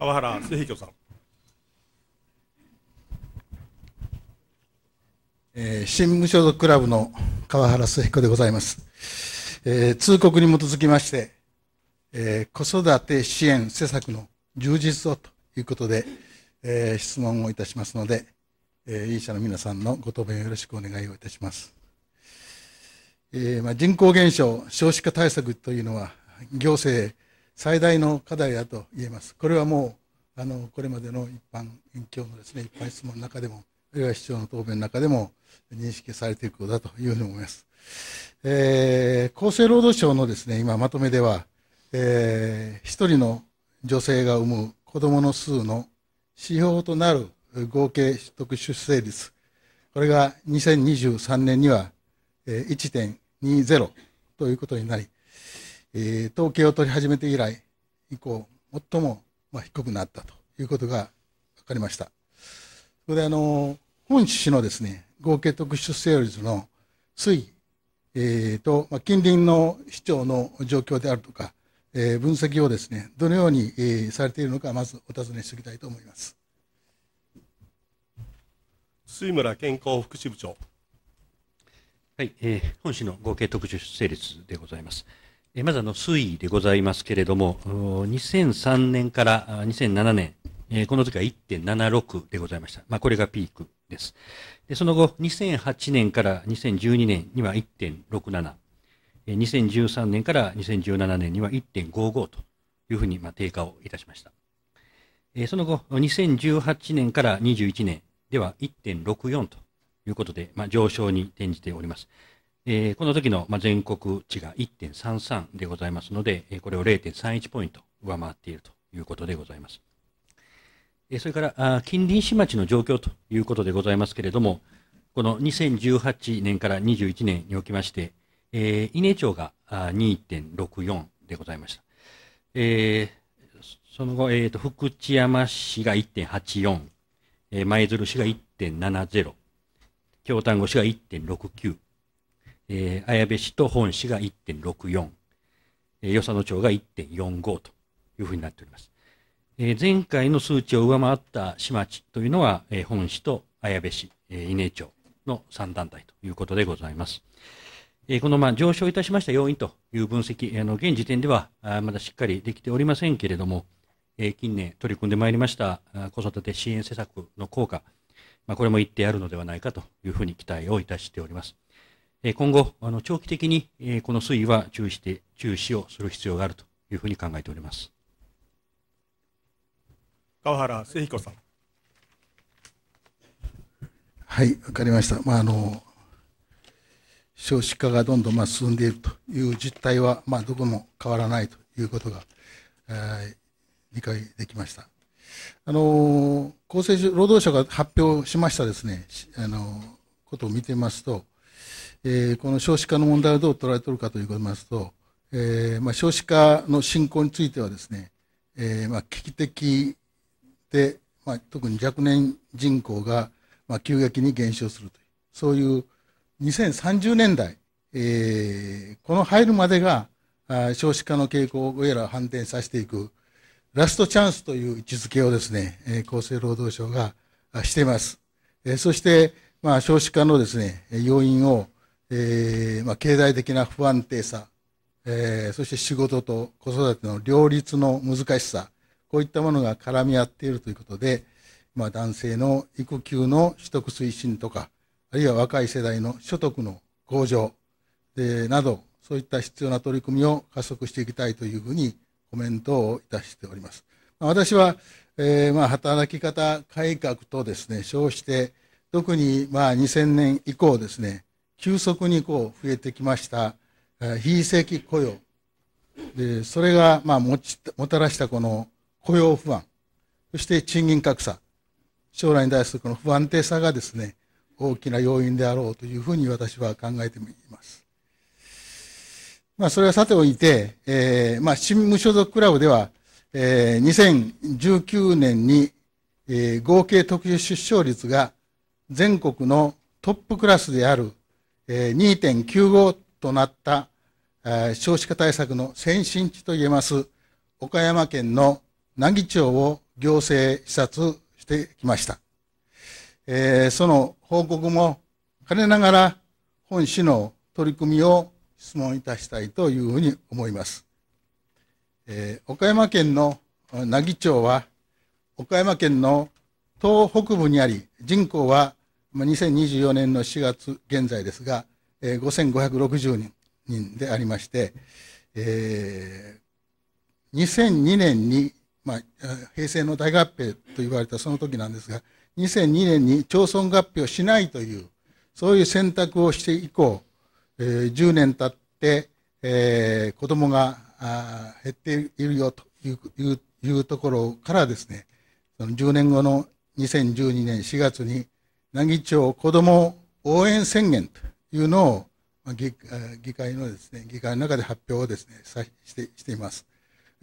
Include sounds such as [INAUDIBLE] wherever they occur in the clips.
川原末彦さん。えー、新無所属クラブの川原末彦でございます。えー、通告に基づきまして、えー、子育て支援施策の充実をということで、えー、質問をいたしますので、えー、員者の皆さんのご答弁よろしくお願いをいたします。えーまあ、人口減少、少子化対策というのは、行政、最大の課題だと言えます。これはもうあのこれまでの一般今日のですね一般質問の中でもあるいは市長の答弁の中でも認識されていくことだというふうに思います。えー、厚生労働省のですね今まとめでは、えー、1人の女性が産む子どもの数の指標となる合計取得出生率これが2023年には1.20ということになりえー、統計を取り始めて以来以降最も、まあ、低くなったということが分かりました。それであの本市のですね合計特殊出生率の推移、えー、と、まあ、近隣の市長の状況であるとか、えー、分析をですねどのように、えー、されているのかまずお尋ねしておきたいと思います。水村健康福祉部長。はい、えー、本市の合計特殊出生率でございます。まずあの推移でございますけれども、2003年から2007年、この時は1.76でございました。まあ、これがピークです。でその後、2008年から2012年には1.67、2013年から2017年には1.55というふうにまあ低下をいたしました。その後、2018年から21年では1.64ということで、まあ、上昇に転じております。えー、この時の全国値が1.33でございますので、これを0.31ポイント上回っているということでございます。それから近隣市町の状況ということでございますけれども、この2018年から21年におきまして、えー、根町が2.64でございました。えー、その後、えーと、福知山市が1.84、えー、舞鶴市が1.70、京丹後市が1.69、えー、綾部市と本市が1.64、えー、与謝野町が1.45というふうになっております。えー、前回の数値を上回った市町というのは、えー、本市と綾部市、えー、稲町の3団体ということでございます。えー、このまあ上昇いたしました要因という分析、あの現時点ではあまだしっかりできておりませんけれども、えー、近年取り組んでまいりました子育て支援施策の効果、まあ、これも一定あるのではないかというふうに期待をいたしております。え今後、あの長期的に、えこの推移は注意して、注視をする必要があるというふうに考えております。川原誠彦さん。はい、わかりました。まあ、あの、少子化がどんどんまあ進んでいるという実態は、まあ、どこも変わらないということが、えー、理解できました。あの、厚生労働省が発表しましたですね、あの、ことを見てますと、えー、この少子化の問題をどう捉えているかということでますと、えーまあ、少子化の進行についてはですね、えーまあ、危機的で、まあ、特に若年人口が、まあ、急激に減少するというそういう2030年代、えー、この入るまでが少子化の傾向をやら反転させていくラストチャンスという位置づけをですね、えー、厚生労働省がしています。えー、そして、まあ、少子化のですね、要因をえー、まあ、経済的な不安定さ、えー、そして仕事と子育ての両立の難しさ、こういったものが絡み合っているということで、まあ、男性の育休の取得推進とか、あるいは若い世代の所得の向上でなど、そういった必要な取り組みを加速していきたいというふうにコメントをいたしております。まあ、私は、えー、まあ、働き方改革とですね、称して、特にまあ2000年以降ですね、急速にこう増えてきました非正規雇用でそれがまあもちもたらしたこの雇用不安そして賃金格差将来に対するこの不安定さがですね大きな要因であろうというふうに私は考えています。まあ、それはさておいて、えーまあ、新無所属クラブでは、えー、2019年に、えー、合計特殊出生率が全国のトップクラスである2.95となった少子化対策の先進地といえます岡山県の奈義町を行政視察してきました。その報告も兼ねながら本市の取り組みを質問いたしたいというふうに思います。岡山県の奈義町は岡山県の東北部にあり人口は2024年の4月現在ですが、え5560人でありまして、え2002年に、まあ、平成の大合併と言われたその時なんですが、2002年に町村合併をしないという、そういう選択をして以降、え10年経って、えー、子供が減っているよというところからですね、その10年後の2012年4月に奈義町子ども応援宣言というのを、まあ、議議会のですね、議会の中で発表をですね、してしています。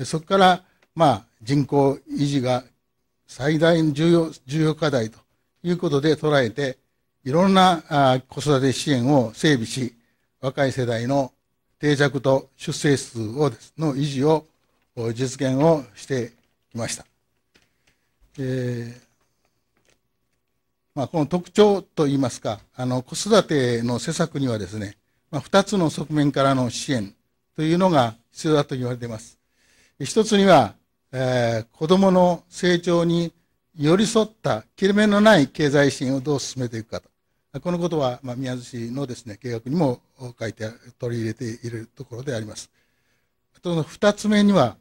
そこから、まあ、人口維持が最大の重要重要課題ということで捉えて、いろんなあ子育て支援を整備し、若い世代の定着と出生数をの維持を実現をしてきました。えーまあ、この特徴といいますか、あの子育ての施策にはですね、まあ、2つの側面からの支援というのが必要だと言われています。1つには、えー、子供の成長に寄り添った切れ目のない経済支援をどう進めていくかと。このことは、まあ、宮津市のですね、計画にも書いて、取り入れているところであります。あと、2つ目には、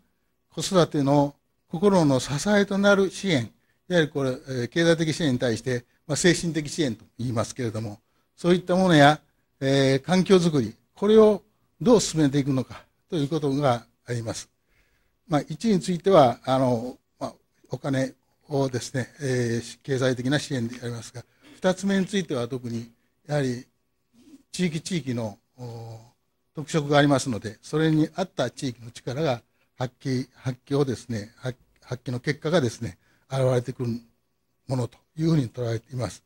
子育ての心の支えとなる支援、いわゆるこれ、経済的支援に対して、まあ、精神的支援と言いますけれども、そういったものや、えー、環境づくり、これをどう進めていくのかということがあります。まあ、1については、あの、まあ、お金をですね、えー、経済的な支援でありますが、2つ目については特に、やはり地域地域の特色がありますので、それに合った地域の力が発揮、発揮をですね、発揮の結果がですね、現れてくるものというふうに捉えています。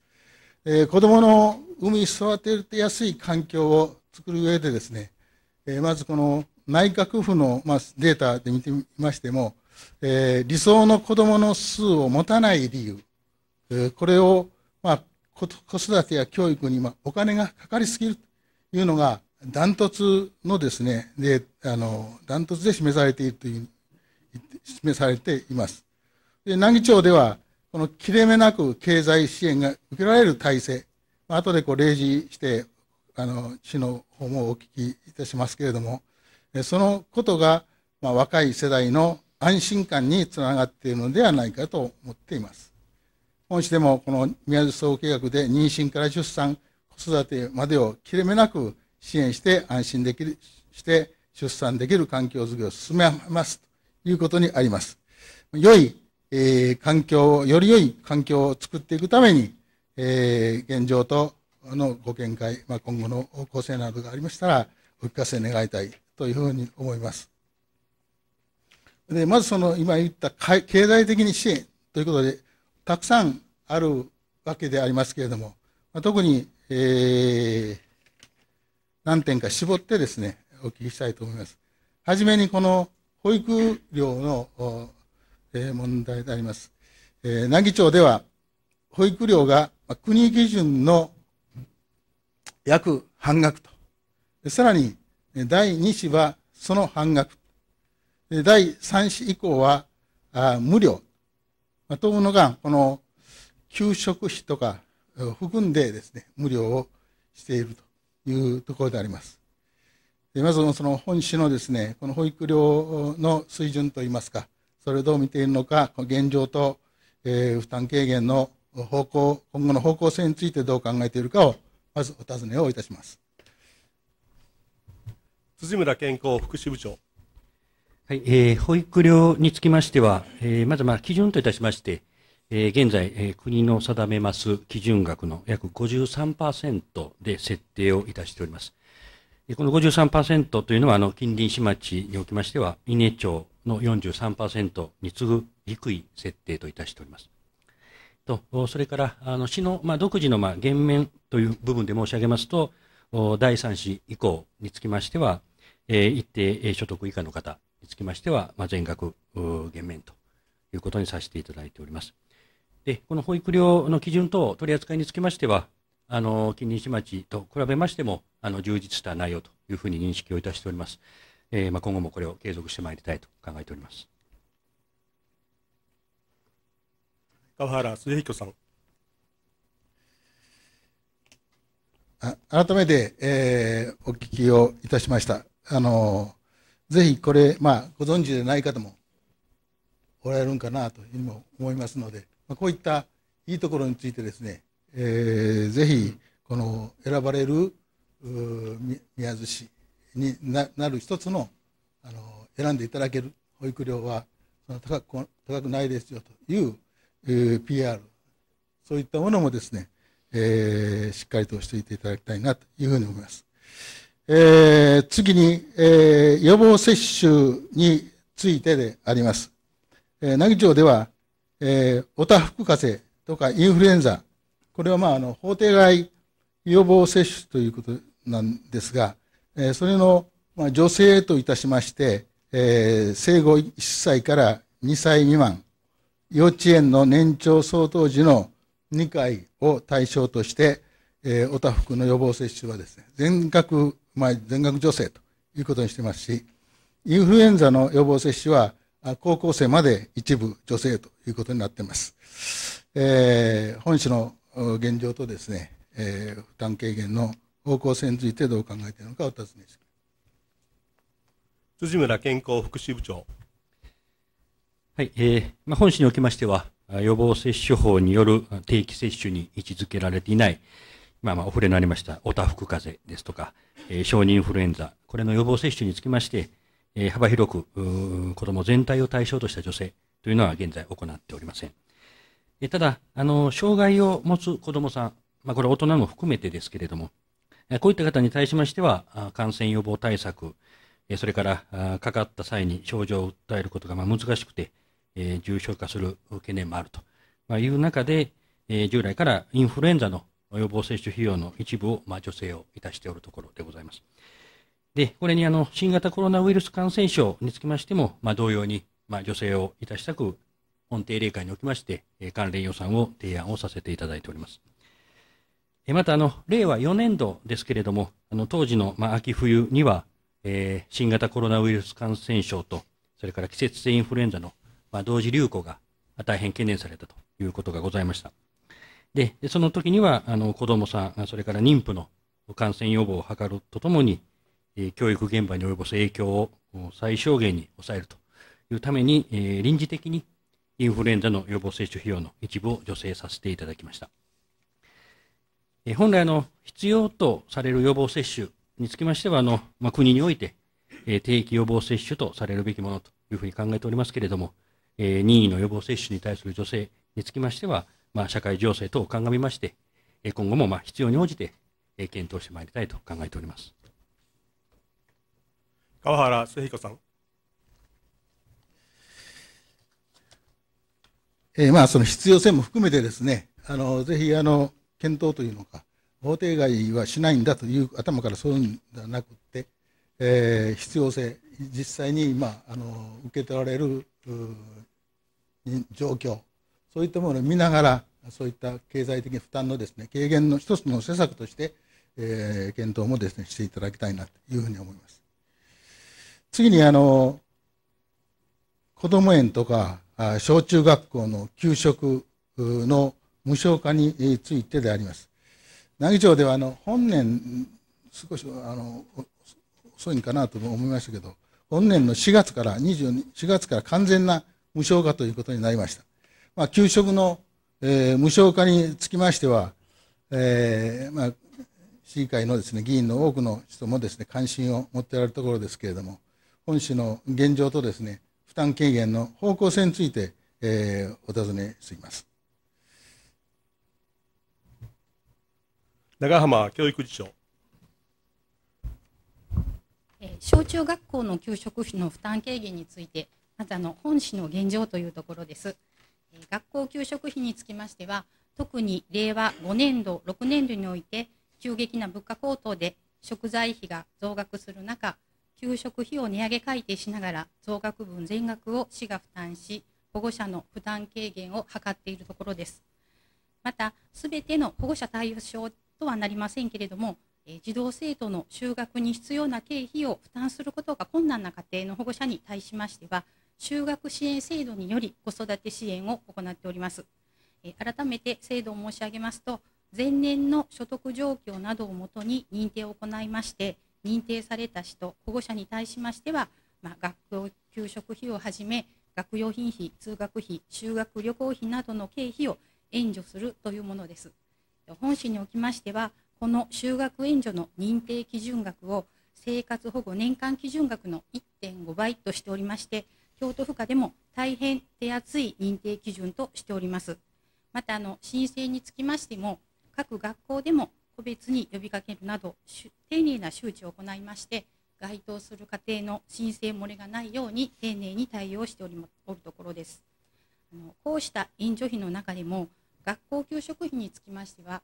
えー、子供の産み育てやすい環境を作る上でですね、えー、まずこの内閣府の、まあ、データで見てみましても、えー、理想の子供の数を持たない理由、えー、これを、まあ、子育てや教育に、まあ、お金がかかりすぎるというのが、ダントツのですね、で、あの、ダントツで示されているという、示されています。で、南木町では、この切れ目なく経済支援が受けられる体制、まあ後でこう例示して、あの、市の方もお聞きいたしますけれども、そのことが、まあ、若い世代の安心感につながっているのではないかと思っています。本市でもこの宮津総計画で妊娠から出産、子育てまでを切れ目なく支援して安心できる、して出産できる環境づくりを進めますということにあります。良いえー、環境を、より良い環境を作っていくために、えー、現状とのご見解、まあ、今後の方向性などがありましたら、お聞かせ願いたいというふうに思います。で、まずその今言った経済的に支援ということで、たくさんあるわけでありますけれども、まあ、特に、えー、何点か絞ってですね、お聞きしたいと思います。はじめにこの保育料のえ問題であります。え奈義町では、保育料が国基準の約半額と。さらに、第2子はその半額。第3子以降は無料。当うのがこの給食費とか含んでですね、無料をしているというところであります。まずその本市のですね、この保育料の水準といいますか、それをどう見ているのか、現状と、えー、負担軽減の方向、今後の方向性についてどう考えているかを、まずお尋ねをいたします。辻村健康福祉部長。はいえー、保育料につきましては、えー、まずまあ基準といたしまして、えー、現在、えー、国の定めます基準額の約53%で設定をいたしております。この53%というのは、あの、近隣市町におきましては、伊根町の43%に次ぐ低い設定といたしております。と、それから、あの、市の、まあ、独自の、まあ、減免という部分で申し上げますと、第3子以降につきましては、えー、一定所得以下の方につきましては、まあ、全額減免ということにさせていただいております。で、この保育料の基準等取り扱いにつきましては、あの近隣市町と比べましてもあの充実した内容というふうに認識をいたしております。えー、まあ、今後もこれを継続してまいりたいと考えております。川原末彦さん。あ改めて、えー、お聞きをいたしました。あのぜひこれ、まあ、ご存知でない方もおられるんかなというふうにも思いますので、まあ、こういったいいところについてですね、えー、ぜひこの選ばれる宮津市になる一つのあの選んでいただける保育料はその高く高くないですよという、えー、PR そういったものもですね、えー、しっかりとしていていただきたいなというふうに思います。えー、次に、えー、予防接種についてであります。えー、奈義町では、えー、おたふく風邪とかインフルエンザ、これはまああの法定外予防接種ということなんですが、えー、それの、まあ、女性といたしまして、えー、生後1歳から2歳未満、幼稚園の年長相当時の2回を対象として、えー、おたふくの予防接種はですね、全額、まあ、全額女性ということにしてますし、インフルエンザの予防接種は、高校生まで一部女性ということになっています。えー、本市の現状とですね、えー、負担軽減の方向性についてどう考えているのかお尋ねします辻村健康福祉部長。はい、えー、まあ、本市におきましては、予防接種法による定期接種に位置づけられていない、まあ、まあお触れのありましたおたふく風邪ですとか、えー、小児インフルエンザ、これの予防接種につきまして、えー、幅広く子ども全体を対象とした女性というのは現在行っておりません。えただ、あの、障害を持つ子供さん、まあ、これ大人も含めてですけれども、こういった方に対しましては、感染予防対策、それからかかった際に症状を訴えることが難しくて、重症化する懸念もあるという中で、従来からインフルエンザの予防接種費用の一部を助成をいたしておるところでございます。で、これにあの新型コロナウイルス感染症につきましても、まあ、同様に助成をいたしたく本定例会におきまして、関連予算を提案をさせていただいております。また、あの、令和4年度ですけれども、あの、当時の、まあ、秋冬には、えー、新型コロナウイルス感染症と、それから季節性インフルエンザの、まあ、同時流行が大変懸念されたということがございました。で、その時には、あの、子供さん、それから妊婦の感染予防を図るとともに、教育現場に及ぼす影響を最小限に抑えるというために、臨時的にインフルエンザの予防接種費用の一部を助成させていただきました。え本来の、必要とされる予防接種につきましては、あのまあ、国において、え定期予防接種とされるべきものというふうに考えておりますけれども、え任意の予防接種に対する助成につきましては、まあ、社会情勢等を鑑みまして、え今後もまあ必要に応じて、え検討してまいりたいと考えております。川原末彦さん。えー、まあその必要性も含めてですね、あのぜひあの検討というのか、法定外はしないんだという頭からそういうんではなくて、えー、必要性、実際に、まあ、あの受け取られる状況、そういったものを見ながら、そういった経済的負担のですね軽減の一つの施策として、えー、検討もですねしていただきたいなというふうに思います。次にあの子ども園とか小中学校の給食の無償化についてであります。奈義町ではあの本年少しあの遅いんかなと思いましたけど本年の4月から24月から完全な無償化ということになりました。まあ、給食の、えー、無償化につきましては、えー、まあ、市議会のです、ね、議員の多くの人もです、ね、関心を持っておられるところですけれども本市の現状とですね負担軽減の方向性について、えー、お尋ねします長浜教育次長。小中学校の給食費の負担軽減について、まずあの本市の現状というところです。学校給食費につきましては、特に令和5年度、6年度において、急激な物価高騰で食材費が増額する中、給食費を値上げ改定しながら増額分全額を市が負担し保護者の負担軽減を図っているところですまたすべての保護者対象とはなりませんけれども児童生徒の就学に必要な経費を負担することが困難な家庭の保護者に対しましては就学支援制度により子育て支援を行っております改めて制度を申し上げますと前年の所得状況などをもとに認定を行いまして認定された人保護者に対しましては、まあ、学校給食費をはじめ学用品費通学費修学旅行費などの経費を援助するというものです本市におきましてはこの修学援助の認定基準額を生活保護年間基準額の1.5倍としておりまして京都府下でも大変手厚い認定基準としておりますまたあの申請につきましても各学校でも個別に呼びかけるなど丁寧な周知を行いまして該当する家庭の申請漏れがないように丁寧に対応しておりおるところですあのこうした援助費の中でも学校給食費につきましては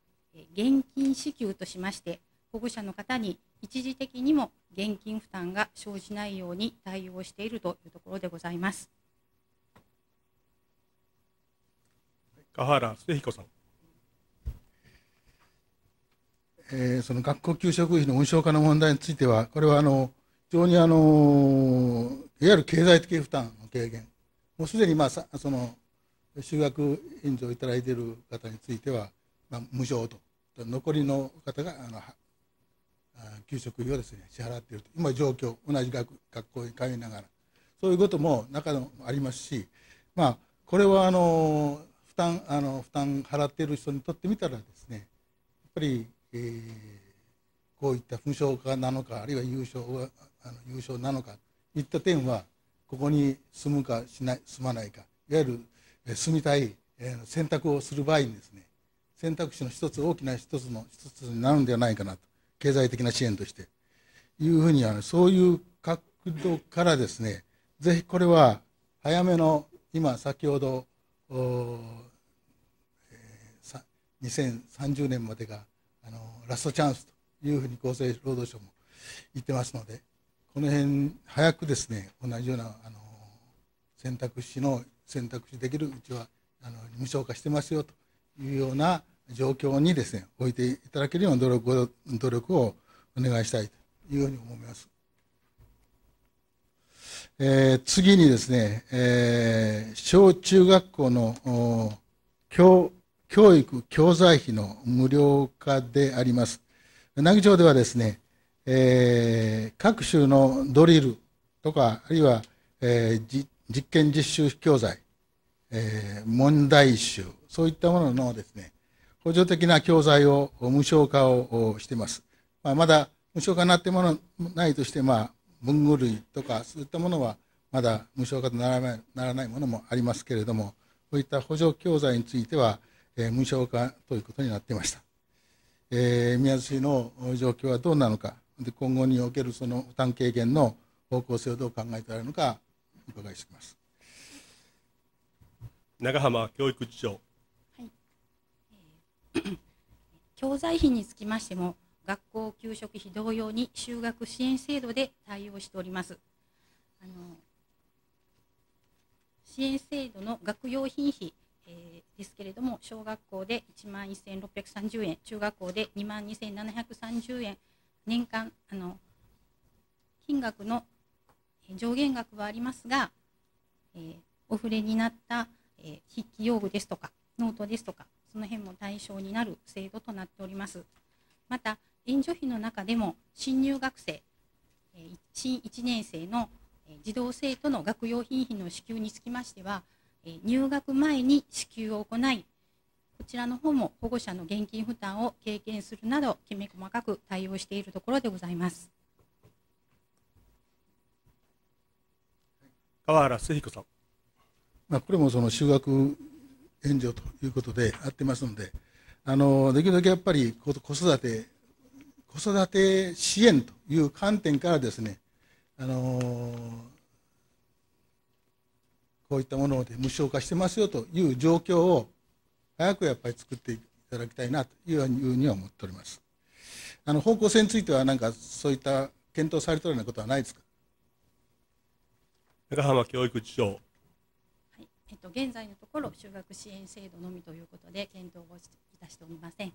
現金支給としまして保護者の方に一時的にも現金負担が生じないように対応しているというところでございます。川原末彦さん。えー、その学校給食費の温床化の問題については、これはあの非常にあのいわゆる経済的負担の軽減、もうすでに、まあ、さその就学援助をいただいている方については、まあ、無償と、残りの方があの給食費をです、ね、支払っていると、今、状況、同じ学学校に通いながら、そういうことも中でもありますし、まあ、これはあの負担あの負担払っている人にとってみたらですね、やっぱりえー、こういった紛争かなのかあるいは優勝はあの優勝なのかといった点はここに住むかしない住まないかいわゆる、え住みたい、えー、選択をする場合にですね選択肢の一つ大きな一つの一つになるんではないかなと経済的な支援としていうふうには、そういう角度からですねぜひこれは早めの今先ほど、えー、2030年までがあのラストチャンスというふうに厚生労働省も言ってますのでこの辺早くですね同じようなあの選択肢の選択肢できるうちはあの無償化してますよというような状況にですね置いていただけるような努力を努力をお願いしたいというふうに思います。えー、次にですね、えー、小中学校の教教育・教材費の無料化であります。奈義町ではですね、えー、各種のドリルとか、あるいは、えー、実験実習教材、えー、問題集、そういったもののですね、補助的な教材を無償化をしています。まあ、まだ無償化になってものないとして、まあ、文具類とかそういったものはまだ無償化とならないならないものもありますけれども、そういった補助教材については、えー、無償化ということになっていました。えー、宮津市の状況はどうなのか、で今後におけるその負担軽減の方向性をどう考えておられるのか、お伺いします。長浜教育次長、はいえー、教材費につきましても学校給食費同様に就学支援制度で対応しておりますあの支援制度の学用品費えー、ですけれども小学校で1万1630円中学校で2万2730円年間あの金額の上限額はありますが、えー、お触れになった、えー、筆記用具ですとかノートですとかその辺も対象になる制度となっておりますまた援助費の中でも新入学生、えー、新1年生のえ児童生徒の学用品費の支給につきましては入学前に支給を行いこちらの方も保護者の現金負担を経験するなどきめ細かく対応しているところでございます川原誠彦さん、まあ、これもその就学援助ということであってますのであのできるだけやっぱり子育て子育て支援という観点からですねあのこういったもので無償化してますよという状況を早くやっぱり作っていただきたいなというふうには思っております。あの方向性については、なんかそういった検討されてるようなことはないですか中浜教育次長、はい。えっと、現在のところ、就学支援制度のみということで、検討をいたしておりません。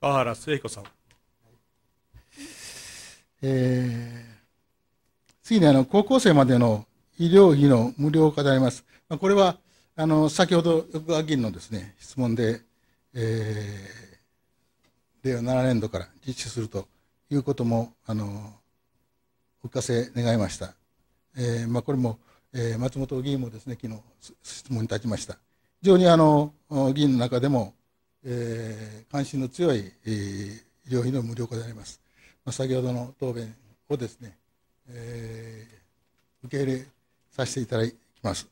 川原末子さん。えー、次にあの高校生までの医療費の無料化であります。まあ、これは、あの、先ほど、横川議員のですね、質問で、えー、令和7年度から実施するということも、あの、お聞かせ願いました。えー、まあ、これも、えー、松本議員もですね、昨日、質問に立ちました。非常に、あの、議員の中でも、えー、関心の強い、えー、医療費の無料化であります。まあ、先ほどの答弁をですね、えー、受け入れさせていただきます。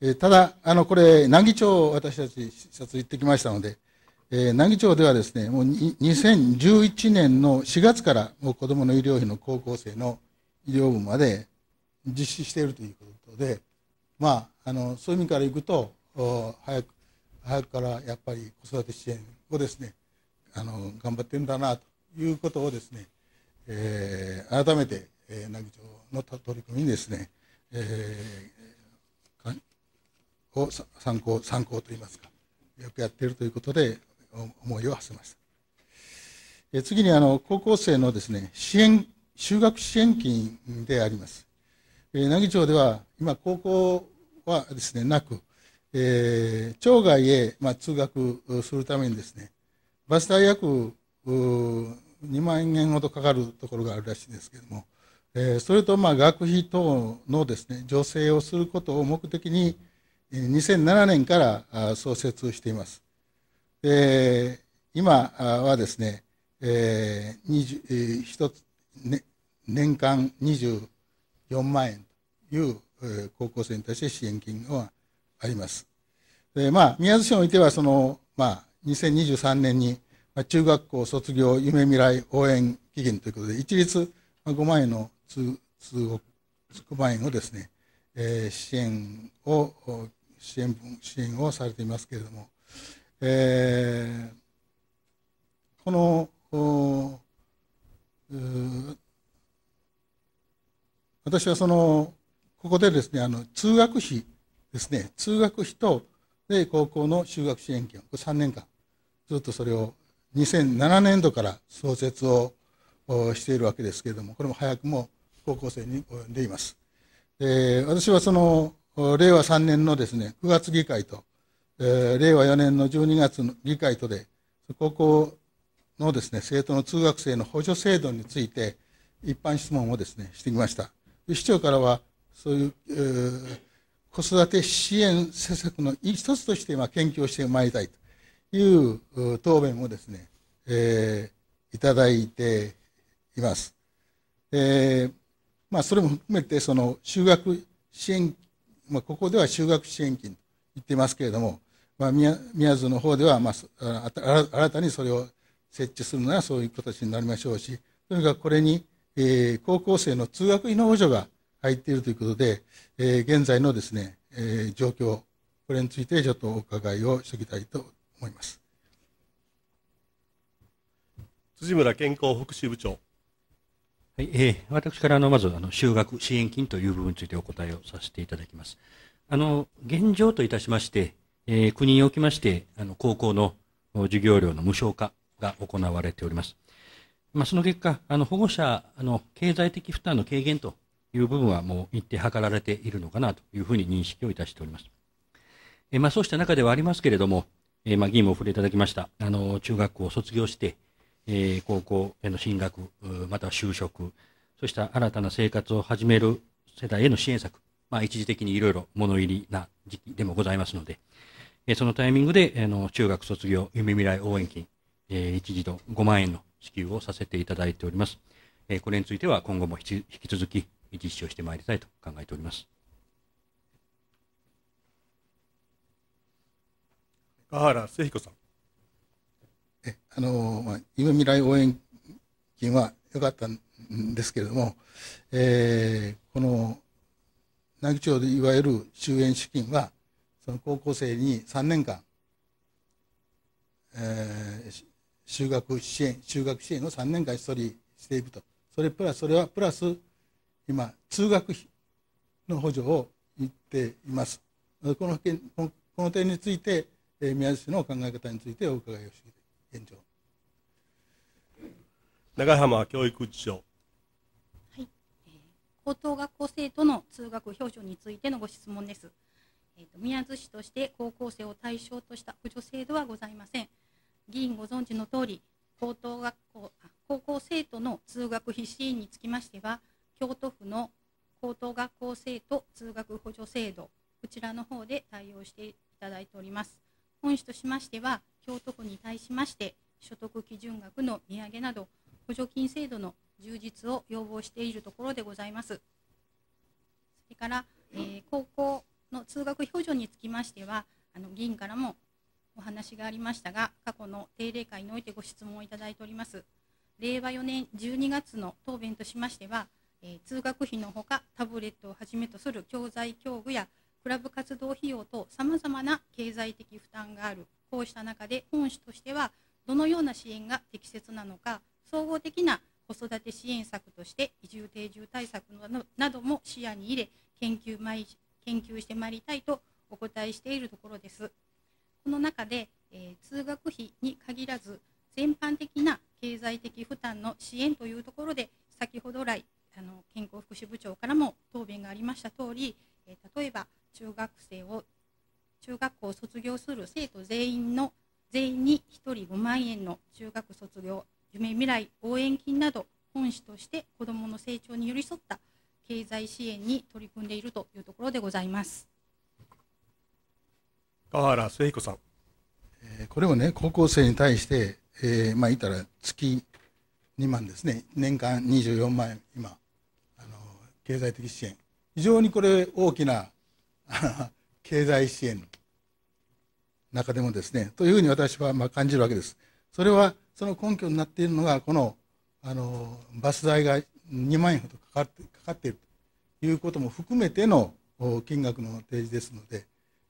えー、ただ、あのこれ、南義町、私たち視察行ってきましたので、えー、南町ではですね、もう2011年の4月から、もう子どもの医療費の高校生の医療部まで実施しているということで、まあ、あのそういう意味からいくと、早く早くからやっぱり子育て支援をですね、あの頑張ってるんだなということをですね、えー、改めて、えー、南町の取り組みにですね、えー、を参考参考といいますかよくやっているということで思いを馳せました、えー、次にあの高校生のですね支援就学支援金であります、え奈義町では今高校はですねなく、えー、町外へ、まあ、通学するためにですねバス代約2万円ほどかかるところがあるらしいんですけれどもえそれとまあ学費等のですね助成をすることを目的に2007年から創設しています。で今はですね、えー、つ、ね、年間24万円という高校生に対して支援金があります。でまあ、宮津市においてはその、まあ、2023年に中学校卒業夢未来応援基金ということで一律5万円の通告、国番員をですね、えー、支援を支援支援をされていますけれども、えー、この私はそのここでですねあの通学費ですね通学費とで高校の修学支援金を3年間ずっとそれを2007年度から創設をしているわけですけれどもこれも早くも高校生に及んでいます。えー、私はその令和3年のですね9月議会と、えー、令和4年の12月の議会とで高校のですね生徒の通学生の補助制度について一般質問をですねしてきました。市長からはそういう、えー、子育て支援施策の一つとしてあ、研究をしてまいりたいという答弁をですね、えー、いただいています。えーまあ、それも含めてその就学支援、まあ、ここでは就学支援金と言ってますけれども、まあ宮、宮津の方では、まあ、新たにそれを設置するならそういう形になりましょうしとにかくこれに、えー、高校生の通学費の補助が入っているということで、えー、現在のですね、えー、状況これについてちょっとお伺いをしておきたいと思います辻村健康福祉部長はい、えー、私からあのまずあの就学支援金という部分についてお答えをさせていただきます。あの現状といたしまして、えー、国におきましてあの高校の授業料の無償化が行われております。まあ、その結果、あの保護者あの経済的負担の軽減という部分はもう一定図られているのかなというふうに認識をいたしております。えー、まあ、そうした中ではありますけれども、えー、まあ、議員もお触れいただきました、あの中学校を卒業して、えー、高校への進学、または就職、そうした新たな生活を始める世代への支援策、まあ、一時的にいろいろ物入りな時期でもございますので、えー、そのタイミングで、あの中学卒業夢未来応援金、えー、一時度5万円の支給をさせていただいております。えー、これについては今後も引き続き実施をしてまいりたいと考えております。川原誠彦さん。あの、まあ、夢未来応援金は良かったんですけれども、えー、この南紀町でいわゆる終焉資金はその高校生に3年間、えー、就学支援就学支援を3年間一人していくとそれプラスそれはプラス今通学費の補助を言っていますこのこの点について、え宮津市の考え方についてお伺いをしています現長長浜教育長、はい、えー、高等学校生徒の通学表彰についてのご質問です、えーと、宮津市として高校生を対象とした補助制度はございません議員ご存知の通り高等学校あ高校生徒の通学費支援につきましては京都府の高等学校生徒通学補助制度こちらの方で対応していただいております本市としましては、京都府に対しまして、所得基準額の値上げなど、補助金制度の充実を要望しているところでございます。それから、えー、高校の通学標準につきましては、あの議員からもお話がありましたが、過去の定例会においてご質問をいただいております。令和4年12月の答弁としましては、えー、通学費のほか、タブレットをはじめとする教材教具やクラブ活動費用とさまざまな経済的負担があるこうした中で本市としてはどのような支援が適切なのか総合的な子育て支援策として移住定住対策なども視野に入れ研究研究してまいりたいとお答えしているところです。この中で、えー、通学費に限らず全般的な経済的負担の支援というところで先ほど来あの健康福祉部長からも答弁がありました通り、えー、例えば中学生を中学校を卒業する生徒全員の全員に1人5万円の中学卒業夢未来応援金など本市として子どもの成長に寄り添った経済支援に取り組んでいるというところでございます川原末彦さん、えー、これもね高校生に対して、えー、まあ言ったら月2万ですね年間24万円今あの経済的支援非常にこれ大きな [LAUGHS] 経済支援の中でもですねというふうに私はま感じるわけです。それはその根拠になっているのがこのあのバス代が2万円ほどかかってかかっているということも含めての金額の提示ですので、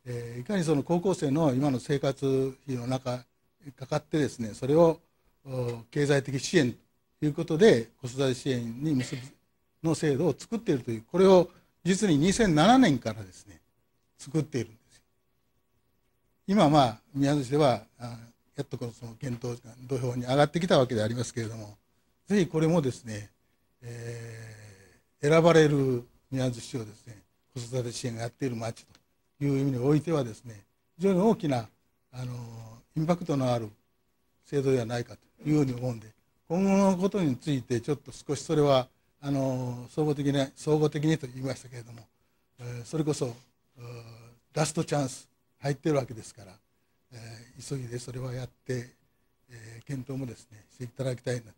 えー、いかにその高校生の今の生活費の中かかってですねそれを経済的支援ということで子育て支援に結ぶの制度を作っているというこれを実に2007年からですね作っているんです今まあ宮津市ではやっとこのその検討土俵に上がってきたわけでありますけれどもぜひこれもですね、えー、選ばれる宮津市をですね子育て支援がやっている町という意味においてはですね非常に大きなあのインパクトのある制度ではないかというふうに思うんで今後のことについてちょっと少しそれはあの総合的に総合的にと言いましたけれども、えー、それこそラストチャンス入ってるわけですから、えー、急いでそれはやって、えー、検討もですねしていただきたいなと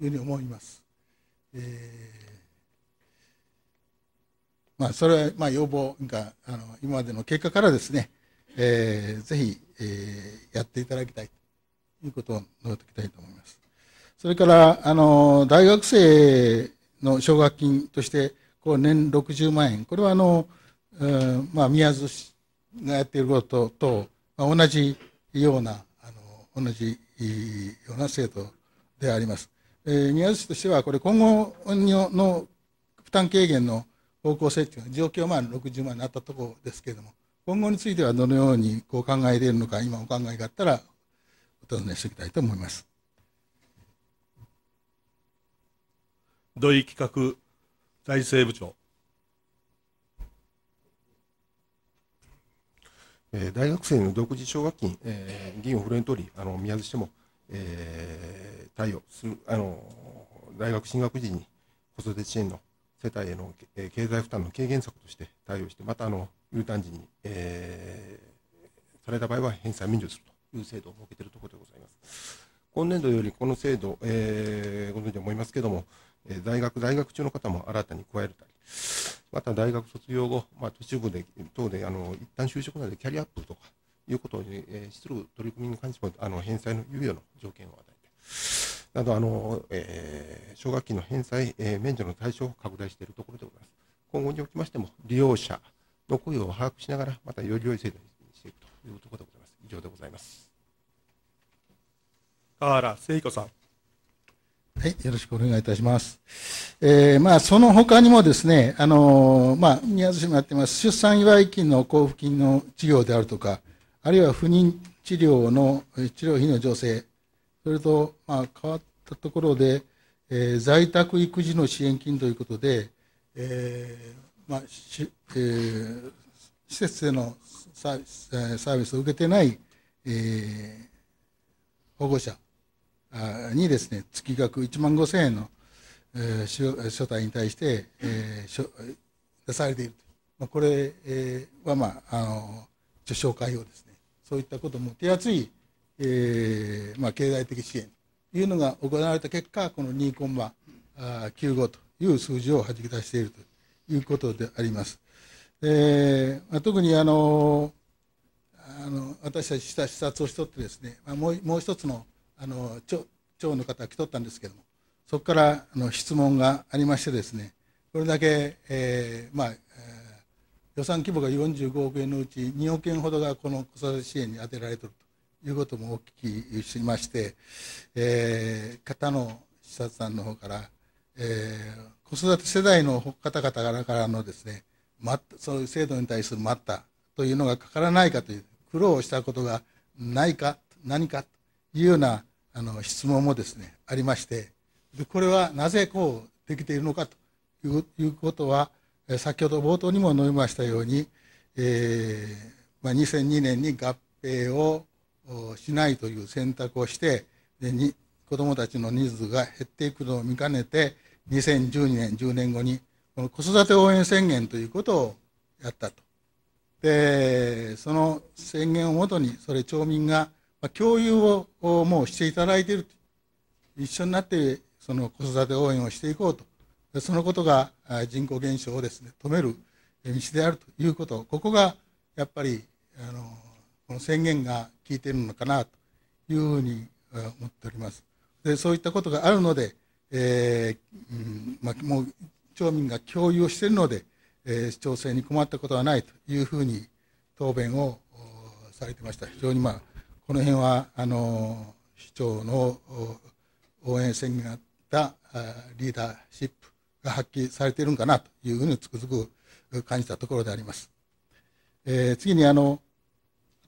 いうふうに思います。えーまあ、それはまあ要望があの今までの結果からですね、えー、ぜひ、えー、やっていただきたいということを述べておきたいと思います。それからあの大学生の奨学金としてこう年60万円これはあの、まあ、宮津がやっていることと、まあ、同じようなあの同じような制度であります、えー、宮津市としてはこれ今後の負担軽減の方向性というのは状況まあ60万になったところですけれども今後についてはどのようにこう考えているのか今お考えがあったらお尋ねしていきたいと思います土井企画財政部長えー、大学生の独自奨学金、えー、議員をフレントリーあの宮津しても、えー、対応するあの大学進学時に子育て支援の世帯への、えー、経済負担の軽減策として対応してまたあの U ターン時に、えー、された場合は返済免除するという制度を設けているところでございます。今年度よりこの制度、えー、ご存知思いますけれども、えー、大学在学中の方も新たに加えるまた大学卒業後、まあ、都市部で等であの一旦就職などでキャリアアップとかいうことに、えー、する取り組みに関してもあの返済の猶予の条件を与えて、などあの、えー、奨学金の返済、えー、免除の対象を拡大しているところでございます。今後におきましても、利用者の雇用を把握しながら、またより良い制度にしていくというところでございます。以上でございます。河原聖子さん。はい、よろしくお願いいたします。えー、まあ、その他にもですね、あのー、まあ、宮津市もやってます、出産祝い金の交付金の事業であるとか、あるいは不妊治療の、治療費の助成、それと、まあ、変わったところで、えー、在宅育児の支援金ということで、えー、まあ、し、えー、施設でのサービス、サービスを受けてない、えー、保護者、にですね、月額1万5000円の、えー、所帯に対して、えー、出されていると。まあ、これ、は、まあ、あの、受賞会をですね、そういったことも手厚い、えまあ、経済的支援というのが行われた結果、この2コンマ95という数字をはじき出しているということであります。えまあ、特にあのあの私たちした視察をしとってですね、まあ、もうもう一つのあの町長の方が来とったんですけどもそこからあの質問がありましてですねこれだけ、えー、まあ、えー、予算規模が45億円のうち2億円ほどがこの子育て支援に充てられているということもお聞きしまして、えー、方の視察さんの方から、えー、子育て世代の方々からのですね、ま、そういう制度に対する待ったというのがかからないかという苦労をしたことがないか何かというようなあの質問もですねありましてでこれはなぜこうできているのかということは先ほど冒頭にも述べましたように、えーまあ、2002年に合併をしないという選択をしてでに子どもたちの人数が減っていくのを見かねて2012年10年後にこの子育て応援宣言ということをやったと。でその宣言をもとにそれ町民がま共有をもうしていただいていると一緒になってその子育て応援をしていこうとそのことが人口減少をですね止める道であるということここがやっぱりあのこの宣言が効いているのかなというふうに思っておりますでそういったことがあるので、えー、うんまあ、もう町民が共有をしているので、えー、調整に困ったことはないというふうに答弁をされてました非常にまあこの辺はあの市長の応援宣言があったリーダーシップが発揮されているんかなというふうにつくづく感じたところであります。えー、次にあの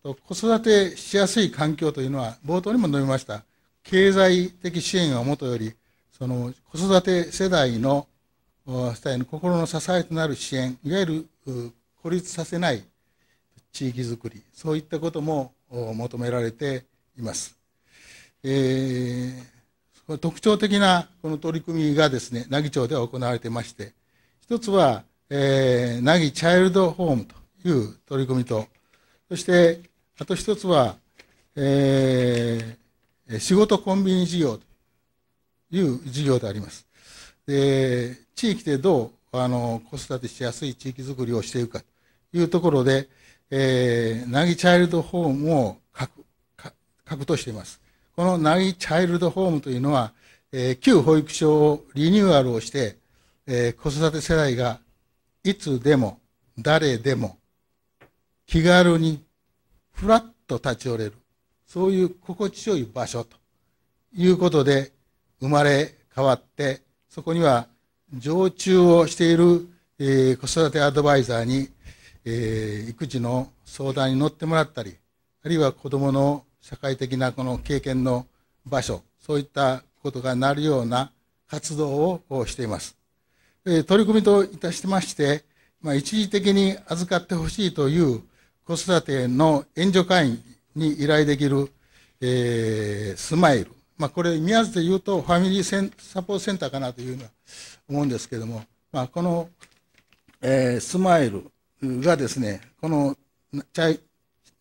子育てしやすい環境というのは冒頭にも述べました経済的支援はもとよりその子育て世代の世代の心の支えとなる支援いわゆる孤立させない地域づくりそういったことも求められています。えー、特徴的なこの取り組みがですね、奈義町では行われてまして、一つは、えー、奈義チャイルドホームという取り組みと、そして、あと一つは、えー、仕事コンビニ事業という事業であります。で、地域でどうあの子育てしやすい地域づくりをしていくかというところで、えー、ナギチャイルドホームをくとしています。このナギチャイルドホームというのは、えー、旧保育所をリニューアルをして、えー、子育て世代がいつでも誰でも気軽にふらっと立ち寄れるそういう心地よい場所ということで生まれ変わってそこには常駐をしている、えー、子育てアドバイザーにえー、育児の相談に乗ってもらったりあるいは子どもの社会的なこの経験の場所そういったことがなるような活動をしています。えー、取り組みといたしまして、まあ、一時的に預かってほしいという子育ての援助会員に依頼できる、えー、スマイル、まあ、これ宮津でいうとファミリーサポートセンターかなというのは思うんですけども、まあ、この、えー、スマイルがですね、このチャイ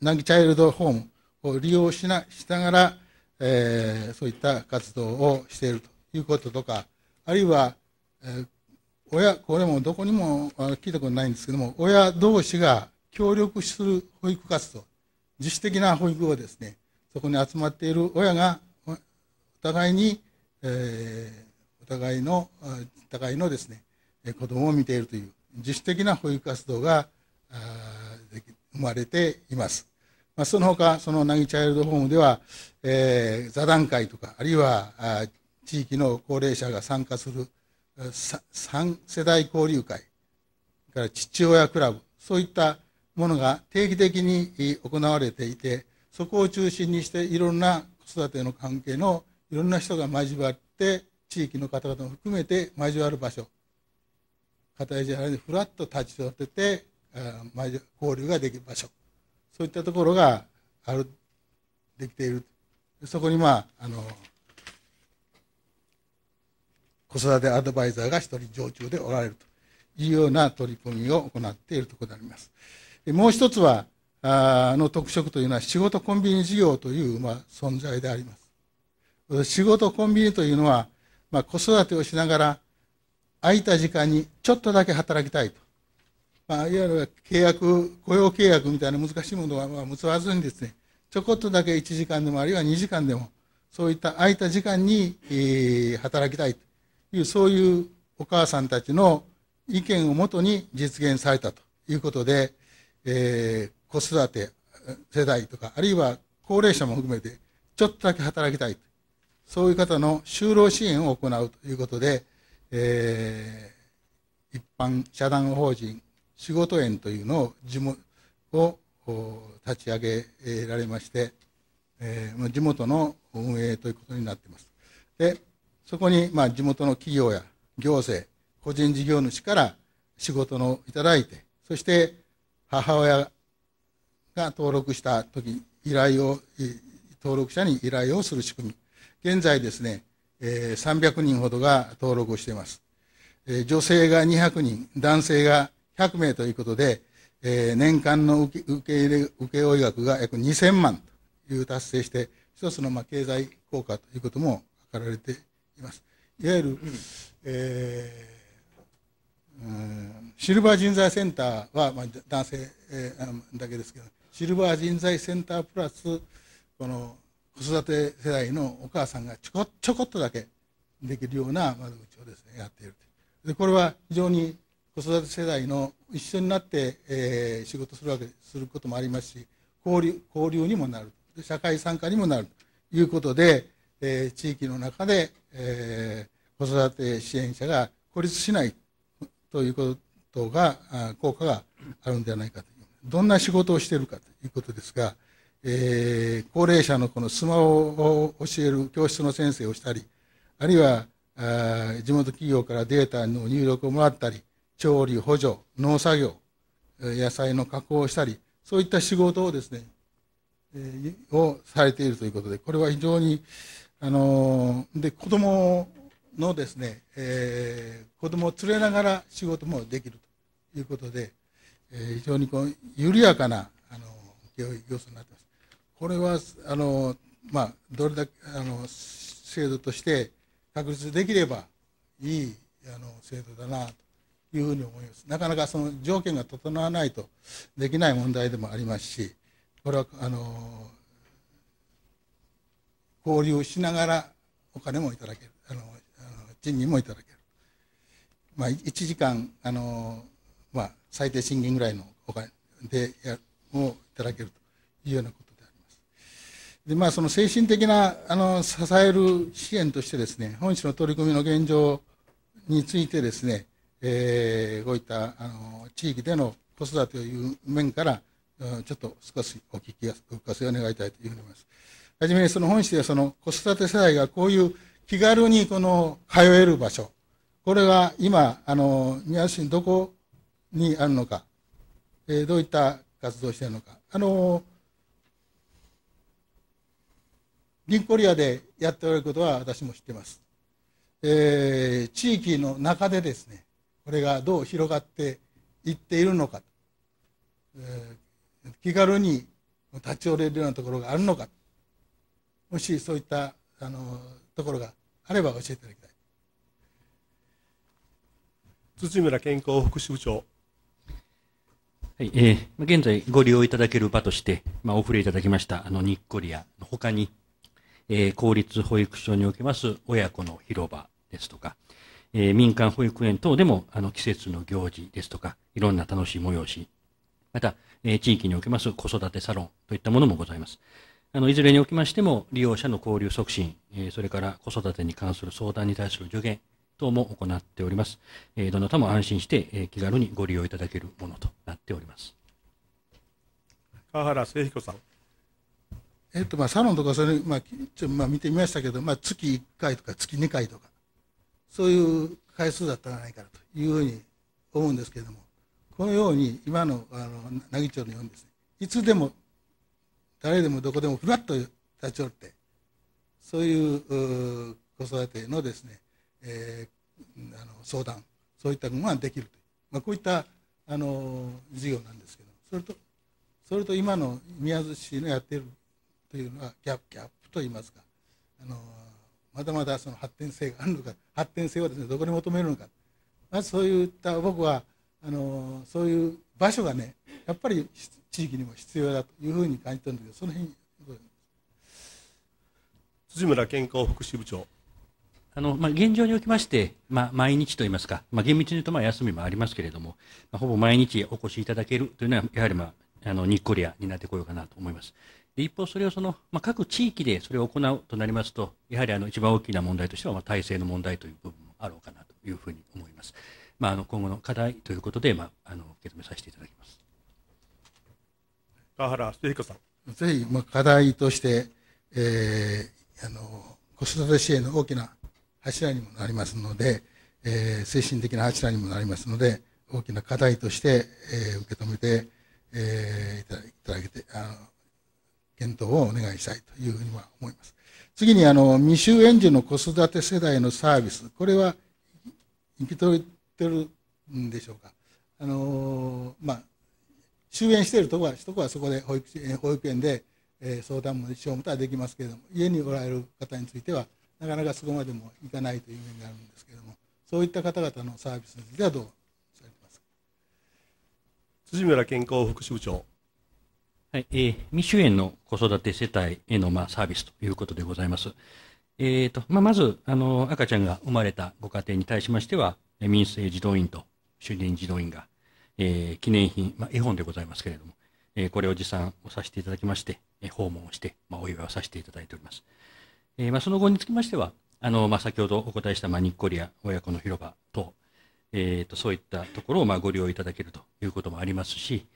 ナチャイルドホームを利用しなしながら、えー、そういった活動をしているということとか、あるいは、えー、親、これもどこにも聞いたことないんですけども、親同士が協力する保育活動、自主的な保育をですね、そこに集まっている親が、お互いに、えー、お互いの、お互いのですね、子供を見ているという、自主的な保育活動が生まれています。まあ、その他、そのなぎチャイルドホームでは、えー、座談会とか、あるいは地域の高齢者が参加する3世代交流会、から父親クラブ、そういったものが定期的に行われていて、そこを中心にしていろんな子育ての関係のいろんな人が交わって、地域の方々も含めて交わる場所、硬いじゃないふらっと立ち寄ってて交流ができる場所そういったところがあるできているそこにまああの子育てアドバイザーが一人常駐でおられるというような取り組みを行っているところであります。もう一つはあの特色というのは仕事コンビニ事業という、まあ、存在であります。仕事コンビニというのは、まあ、子育てをしながら空いた時間にちょっとだけ働きたいと、まあ、いわゆる契約雇用契約みたいな難しいものは結ばずにですねちょこっとだけ1時間でもあるいは2時間でもそういった空いた時間に、えー、働きたいというそういうお母さんたちの意見をもとに実現されたということで、えー、子育て世代とかあるいは高齢者も含めてちょっとだけ働きたいそういう方の就労支援を行うということで、えー、一般社団法人仕事園というのを地元を立ち上げられまして、えー、地元の運営ということになっています。でそこに、まあ、地元の企業や行政個人事業主から仕事のいただいてそして母親が登録した時依頼を登録者に依頼をする仕組み現在ですねえ300人ほどが登録しています。え女性が200人、男性が100名ということで、え年間の受け入れ、受負額が約2000万という達成して、一つのまあ経済効果ということも図られています。いわゆる、えー、うん、シルバー人材センターは、まあ、男性、えだけですけど、シルバー人材センタープラス、この子育て世代のお母さんがちょこちょこっとだけできるような窓口をですねやっているでこれは非常に子育て世代の一緒になって、えー、仕事するわけすることもありますし交流交流にもなる社会参加にもなるということで、えー、地域の中で、えー、子育て支援者が孤立しないということが効果があるんではないかというどんな仕事をしているかということですが。えー、高齢者のこのスマホを教える教室の先生をしたり、あるいはあ地元企業からデータの入力をもらったり、調理、補助、農作業、野菜の加工をしたり、そういった仕事をですね、えー、をされているということで、これは非常に、あのー、で、子供のですね、えー、子供を連れながら仕事もできるということで、えー、非常にこう緩やかな、あのー、業務になってます。これはあの、まあ、どれだけあの制度として確立できればいいあの制度だなというふうに思います。なかなかその条件が整わないとできない問題でもありますし、これはあの交流しながらお金もいただける、あの賃金もいただける。まあ、1時間あの、まあ、最低賃金ぐらいのお金でやをいただけるというようなことでまあ、その精神的なあの支える支援としてですね、本市の取り組みの現状についてですね、えー、こういったあの地域での子育てという面から、ちょっと少しお聞きお聞かせを願いたいというふうに思います。はじめにその本市ではその子育て世代がこういう気軽にこの通える場所、これが今、あの宮市にどこにあるのか、えー、どういった活動をしているのか、あの銀コリアでやっておることは私も知ってます、えー、地域の中でですねこれがどう広がっていっているのか、えー、気軽に立ち寄れるようなところがあるのかもしそういったあのところがあれば教えていただきたい土村健康福祉部長はいえー、現在ご利用いただける場として、まあ、お触れいただきましたあのニッコリアのほかに、えー、公立保育所におけます親子の広場ですとか、えー、民間保育園等でもあの季節の行事ですとか、いろんな楽しい催し、また、えー、地域におけます子育てサロンといったものもございます。あのいずれにおきましても、利用者の交流促進、えー、それから子育てに関する相談に対する助言等も行っております。えー、どなたも安心して、えー、気軽にご利用いただけるものとなっております。川原末彦さん。えっと、まあ、サロンとかそれ、まあ、ちょまあ見てみましたけど、まあ、月1回とか月2回とか、そういう回数だったんじゃないかというふうに思うんですけれども、このように今のあの奈義町のようにですね、いつでも誰でもどこでもふらっと立ち寄って、そういう子育てのですね、えー、あの相談、そういったものができるという、まあ、こういったあの事業なんですけど、それとそれと今の宮津市のやっているというのはギャップギャップと言いますかあのまだまだその発展性があるのか発展性をですねどこに求めるのかまずそういった僕はあのそういう場所がねやっぱり地域にも必要だというふうに感じたんだけどその辺辻村健康福祉部長あのまあ、現状におきまして、まあ、毎日といいますか、まあ、厳密に言うとまあ休みもありますけれども、まあ、ほぼ毎日お越しいただけるというのは、やはり、まあ、あの日コリアになってこようかなと思います。一方、それをその、まあ、各地域でそれを行うとなりますと、やはりあの一番大きな問題としては、まあ、体制の問題という部分もあろうかなというふうに思います。まあ、あの今後の課題ということで、まあ、あの受け止めさせていただきます。川原秀彦さん。ぜひ、まあ、課題として、えー、あの子育て支援の大きな柱にもなりますので、えー、精神的な柱にもなりますので、大きな課題として、えー、受け止めて、えー、いただいて、あの検討をお願いしたいというふうには思います。次にあの未就園児の子育て世代のサービス、これは受け取れてるんでしょうか。あのまあ、就園しているとこは、とこはそこで保育保育園で、えー、相談もしようもとはできますけれども、家におられる方については、なかなかそこまでもいかないという面があるんですけれども、そういった方々のサービスについてはどうされてます辻村健康福祉部長。はいえー、未就園の子育て世帯への、まあ、サービスということでございます。えーとまあ、まずあの、赤ちゃんが生まれたご家庭に対しましては、民生児童院と主任児童院が、えー、記念品、まあ、絵本でございますけれども、えー、これを持参をさせていただきまして、え訪問をして、まあ、お祝いをさせていただいております。えまあ、その後につきましては、あのまあ、先ほどお答えした、まあ、ニッコリア親子の広場等、えーと、とそういったところを、まあ、ご利用いただけるということもありますし、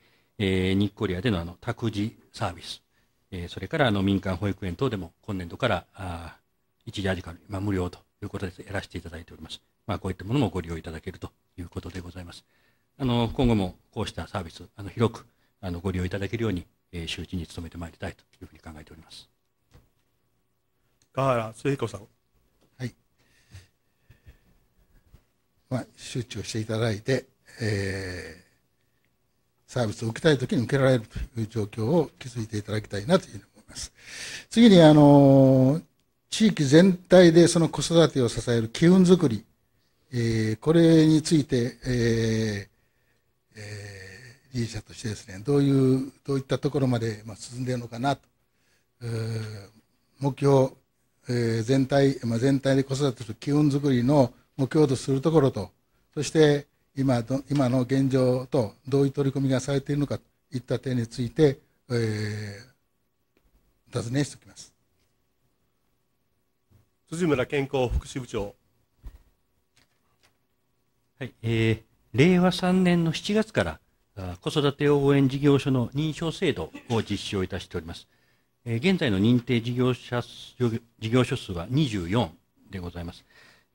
えー、日光コリアでのあの託児サービス、えー、それからあの民間保育園等でも今年度からあ一時預かり、まあ、無料ということでやらせていただいております。まあ、こういったものもご利用いただけるということでございます。あの今後もこうしたサービス、あの広くあのご利用いただけるように、えー、周知に努めてまいりたいというふうに考えております。川原末彦さん。はい。まあ、周知をしていただいて、えーサービスを受けたいときに受けられるという状況を築いていただきたいなというふうに思います。次に、あの、地域全体でその子育てを支える機運づくり、えー、これについて、えーえー、理事者としてですね、どういう、どういったところまで、まあ、進んでいるのかなと、えー、目標、えー、全体、まあ、全体で子育てする機運づくりの目標とするところと、そして、今今の現状とどういう取り組みがされているのかといった点について、えー、尋ねしておきます。辻村健康福祉部長。はいえー、令和3年の7月から子育て応援事業所の認証制度を実施をいたしております。えー、現在の認定事業者事業所数は24でございます。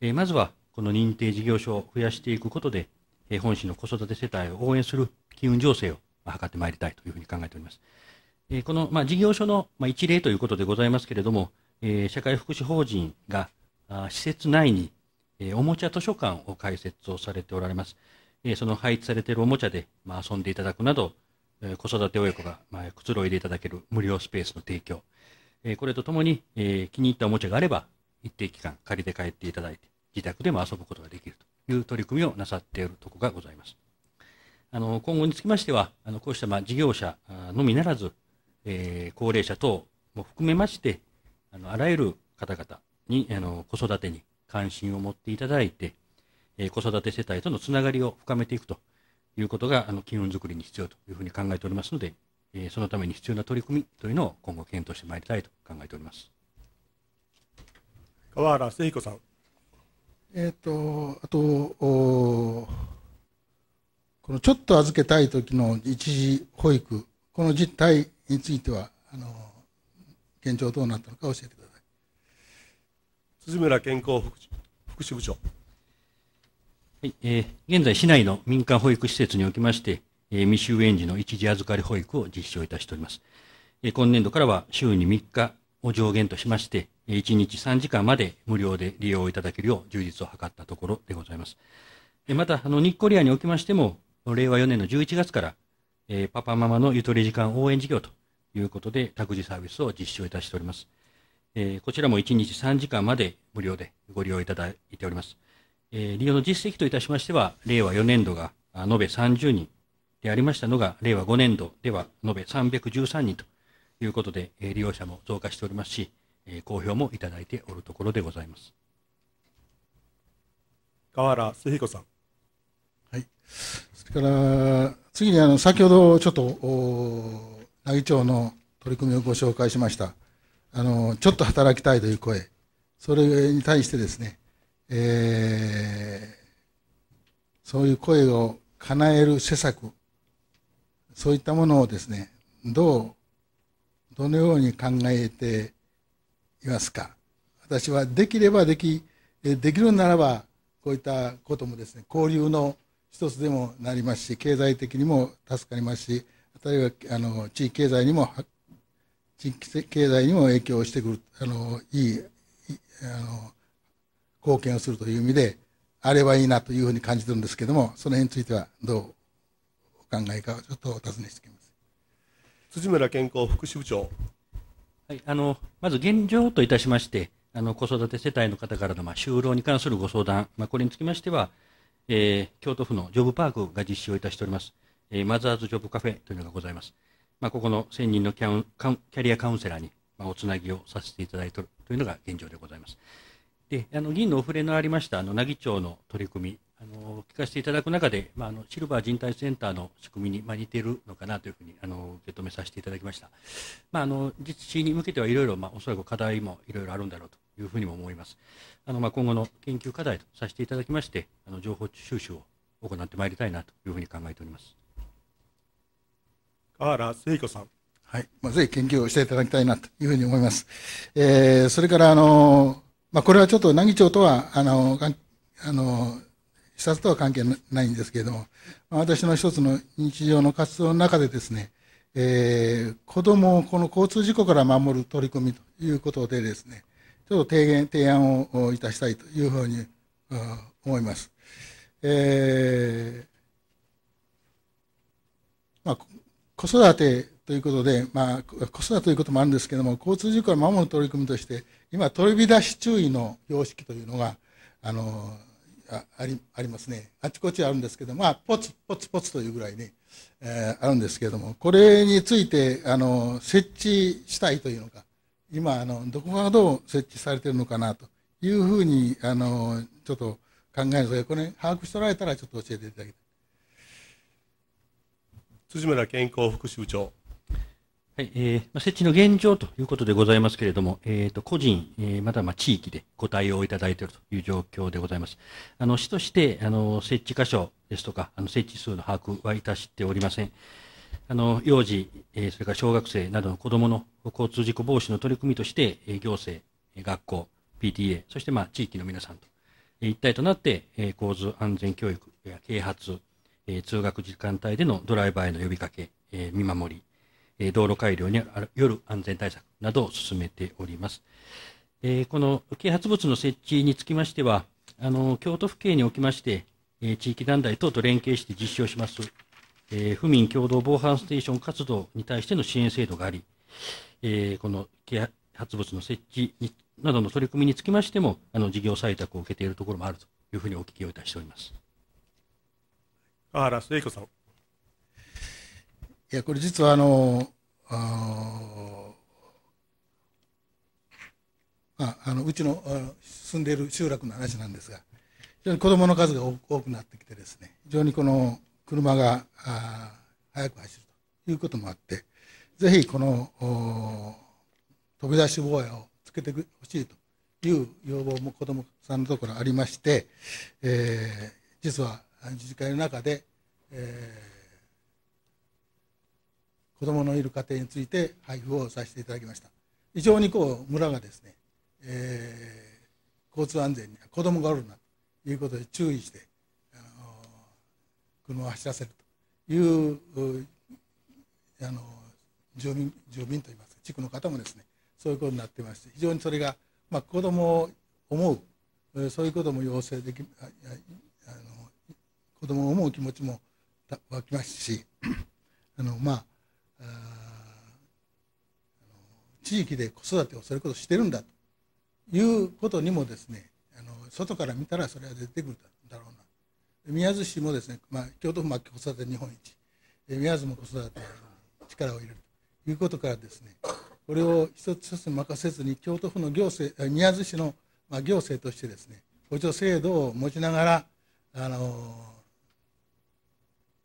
えー、まずはこの認定事業所を増やしていくことで、本市の子育て世帯を応援する機運情勢を図ってまいりたいというふうに考えております。この、ま事業所の一例ということでございますけれども、社会福祉法人が施設内におもちゃ図書館を開設をされておられます。その配置されているおもちゃで遊んでいただくなど、子育て親子がくつろいでいただける無料スペースの提供、これとともに気に入ったおもちゃがあれば、一定期間借りて帰っていただいて、自宅でも遊ぶことができると。いう取り組みをなさっているところがございます。あの今後につきましては、あのこうしたまあ事業者のみならず、えー、高齢者等も含めまして、あのあらゆる方々にあの子育てに関心を持っていただいて、えー、子育て世帯とのつながりを深めていくということが、あの機運づくりに必要というふうに考えておりますので、えー、そのために必要な取り組みというのを今後検討してまいりたいと考えております。川原誠彦さん。えっ、ー、と、あと、このちょっと預けたい時の一時保育、この実態については、あの、現状どうなったのか教えてください。辻村健康福祉福祉部長。はいえー、現在、市内の民間保育施設におきまして、えー、未就園児の一時預かり保育を実証いたしております。えー、今年度からは週に3日を上限としまして、1日3時間まで無料で利用いただけるよう充実を図ったところでございます。また、あの、ニッコリアにおきましても、令和4年の11月から、えー、パパママのゆとり時間応援事業ということで、託児サービスを実施をいたしております。えー、こちらも1日3時間まで無料でご利用いただいております。えー、利用の実績といたしましては、令和4年度が延べ30人でありましたのが、令和5年度では延べ313人ということで、え利用者も増加しておりますし、え公表もいただいておるところでございます。河原末彦さん。はい。それから、次にあの、先ほどちょっと、お奈義町の取り組みをご紹介しました。あの、ちょっと働きたいという声。それに対してですね、えー、そういう声を叶える施策、そういったものをですね、どう、どのように考えていますか私はできればできできるならばこういったこともですね交流の一つでもなりますし経済的にも助かりますしあるいはあの地域経済にも地域経済にも影響してくるあのいいあの貢献をするという意味であればいいなというふうに感じてるんですけどもその辺についてはどうお考えかちょっとお尋ねしてきます辻村健康福祉部長はい、あのまず現状といたしまして、あの子育て世帯の方からのまあ就労に関するご相談、まあ、これにつきましては、えー、京都府のジョブパークが実施をいたしております、えー、マザーズジョブカフェというのがございます。まあ、ここの1000人のキャキャリアカウンセラーに、まあ、おつなぎをさせていただいているというのが現状でございます。であの議員のお触れのありましたあの奈義町の取り組みあの聞かせていただく中で、まあ、あのシルバー人体センターの仕組みに、まあ、似ているのかなというふうにあの受け止めさせていただきました、まあ、あの実施に向けてはいろいろ、まあ、おそらく課題もいろいろあるんだろうというふうにも思いますあの、まあ、今後の研究課題とさせていただきましてあの情報収集を行ってまいりたいなというふうに考えております河原聖子さんはい、まあ、ぜひ研究をしていただきたいなというふうに思います、えー、それからあの、まあ、これはちょっと奈義町とはあのあの視察とは関係ないんですけれども、私の一つの日常の活動の中でですね、えー、子供をこの交通事故から守る取り組みということでですね、ちょっと提言、提案をいたしたいというふうに思います。えーまあ、子育てということで、まあ、子育てということもあるんですけども、交通事故を守る取り組みとして、今、飛び出し注意の様式というのが、あのあありありますねあちこちあるんですけどまあポツポツポツというぐらいね、えー、あるんですけれどもこれについてあの設置したいというのか今あのどこがどう設置されているのかなというふうにあのちょっと考えるのでこれ把握しておられたらちょっと教えていただきたい辻村健康副首長はい、えー、設置の現状ということでございますけれども、えー、と個人、えー、またま地域でご対応いただいているという状況でございます。あの市としてあの設置箇所ですとか、あの設置数の把握はいたしておりません。あの幼児、えー、それから小学生などの子どもの交通事故防止の取り組みとして、えー、行政、学校、PTA、そしてまあ地域の皆さんと、えー、一体となって、えー、交通安全教育や啓発、えー、通学時間帯でのドライバーへの呼びかけ、えー、見守り、道路改良による安全対策などを進めております。この啓発物の設置につきましては、あの京都府警におきまして、地域団体等と連携して実施をします、府民共同防犯ステーション活動に対しての支援制度があり、この啓発物の設置などの取り組みにつきましても、あの事業採択を受けているところもあるというふうにお聞きをいたしております。原末彦さん。いや、これ実はあの、あああのうちの住んでいる集落の話なんですが、非常に子どもの数が多くなってきてですね、非常にこの車が速く走るということもあって、ぜひこの飛び出し坊やをつけてほしいという要望も子どもさんのところありまして、えー、実は自治会の中で、えー子供のいる家庭について配布をさせていただきました非常にこう村がですね、えー、交通安全に子どもがおるなということで注意して車を走らせるというあの住民住民といいますか地区の方もですねそういうことになってまして非常にそれが、まあ、子どもを思うそういうことも要請できあの子どもを思う気持ちも湧きますしあのまああの地域で子育てをそれこそしてるんだということにもですねあの外から見たらそれは出てくるだろうな宮津市もですね、まあ、京都府末期子育て日本一宮津も子育て力を入れるということからですねこれを一つ一つ任せずに京都府の行政宮津市の行政としてですね補助制度を持ちながらあの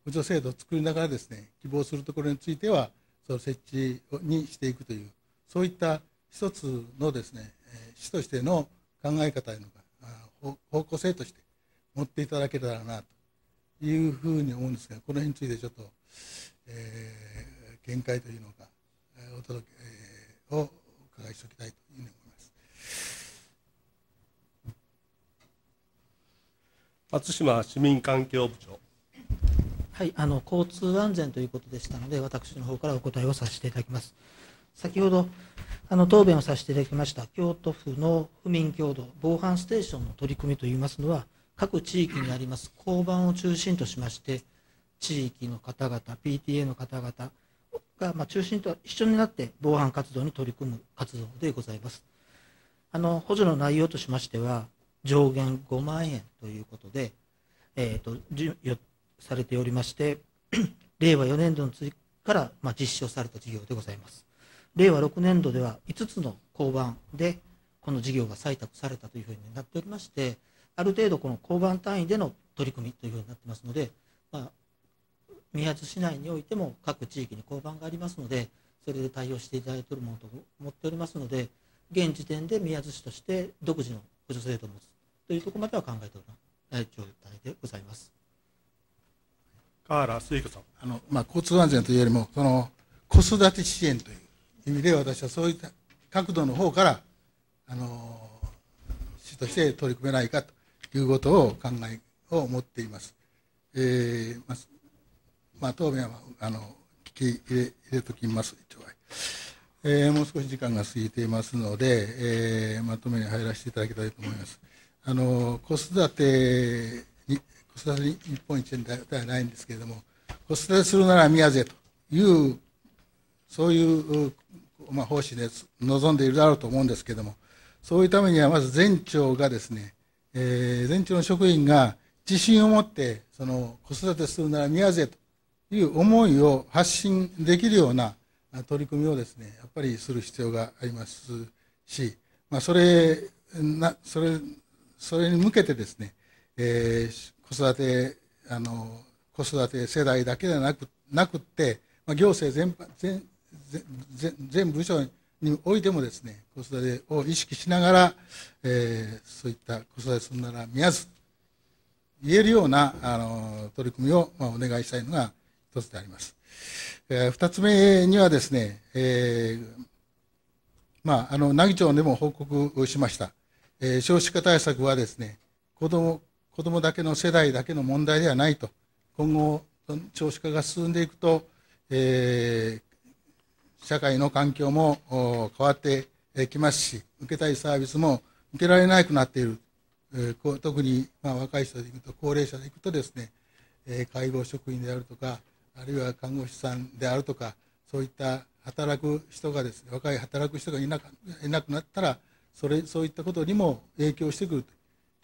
補助制度を作りながらですね希望するところについてはその設置にしていくというそういった一つのですね市としての考え方の方向性として持っていただけたらなというふうに思うんですがこの辺についてちょっと、えー、見解というのかお届け、えー、をお伺いしておきたいというふうに思います。松島市民環境部長はい、あの交通安全ということでしたので、私の方からお答えをさせていただきます。先ほどあの答弁をさせていただきました京都府の府民共同防犯ステーションの取り組みといいますのは、各地域にあります交番を中心としまして、地域の方々、PTA の方々が、ま中心と一緒になって防犯活動に取り組む活動でございます。あの補助の内容としましては、上限5万円ということで、えーと、とされておりまして、[CLEARS THROAT] 令和4年度の次からまあ実施をされた事業でございます。令和6年度では5つの交番でこの事業が採択されたというふうになっておりまして、ある程度この交番単位での取り組みというふうになってますので、まあ、宮津市内においても各地域に交番がありますので、それで対応していただいているものと思っておりますので、現時点で宮津市として独自の補助制度を持つというところまでは考えておらない状態でございます。河原末子さんあの、まあ、交通安全というよりもその子育て支援という意味で私はそういった角度の方からあの市として取り組めないかということを考えを持っています。えーまあまあ、答弁はあの聞き入れときます一応えー、もう少し時間が過ぎていますので、えー、まとめに入らせていただきたいと思います。あの子育て子育て日本一ではないんですけれども子育てするなら宮ぜというそういう、まあ、方針で望んでいるだろうと思うんですけれどもそういうためにはまず全庁がですね、えー、全庁の職員が自信を持ってその子育てするなら宮ぜという思いを発信できるような取り組みをですねやっぱりする必要がありますし、まあ、それなそれそれに向けてですね、えー、子育てあの子育て世代だけではなくなくって、まあ、行政全全全全部署においてもですね子育てを意識しながら、えー、そういった子育てするなら見やず言えるようなあの取り組みを、まあ、お願いしたいのが一つであります。えー、二つ目にはですね、えーまあ、あの奈義町でも報告しました、えー、少子化対策はですね子ども子どもだけの世代だけの問題ではないと今後少子化が進んでいくと、えー、社会の環境も変わってきますし受けたいサービスも受けられなくなっている、えー、特に、まあ、若い人でいくと高齢者でいくとですね、えー、介護職員であるとかあるいは看護師さんであるとかそういった働く人がですね若い働く人がいなくなったらそれそういったことにも影響してくると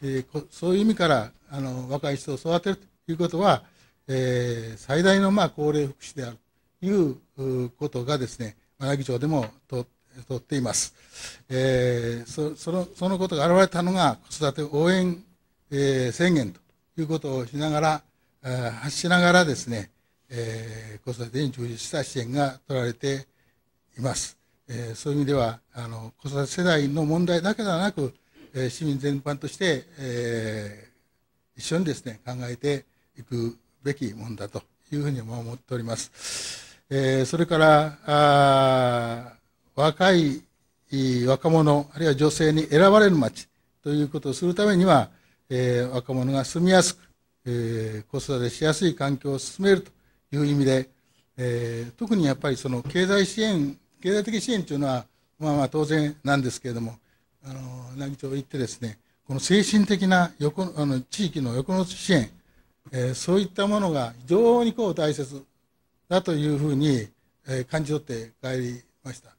えー、そういう意味からあの若い人を育てるということは、えー、最大のまあ高齢福祉であるということがですね学び長でもととっています、えー、そそのそのことが現れたのが子育て応援、えー、宣言ということをしながら発しながらですね、えー、子育てに充実した支援が取られています、えー、そういう意味ではあの子育て世代の問題だけではなくえ市民全般として、え一緒にですね考えていくべきものだというふうに思っております。えそれから若い若者あるいは女性に選ばれる街ということをするためには、え若者が住みやすく、え子育てしやすい環境を進めるという意味で、え特にやっぱりその経済支援経済的支援というのは、まあ、まあ当然なんですけれどもあの奈義町行ってですねこの精神的な横あの地域の横の支援、えー、そういったものが非常にこう大切だというふうに、えー、感じ取って帰りました、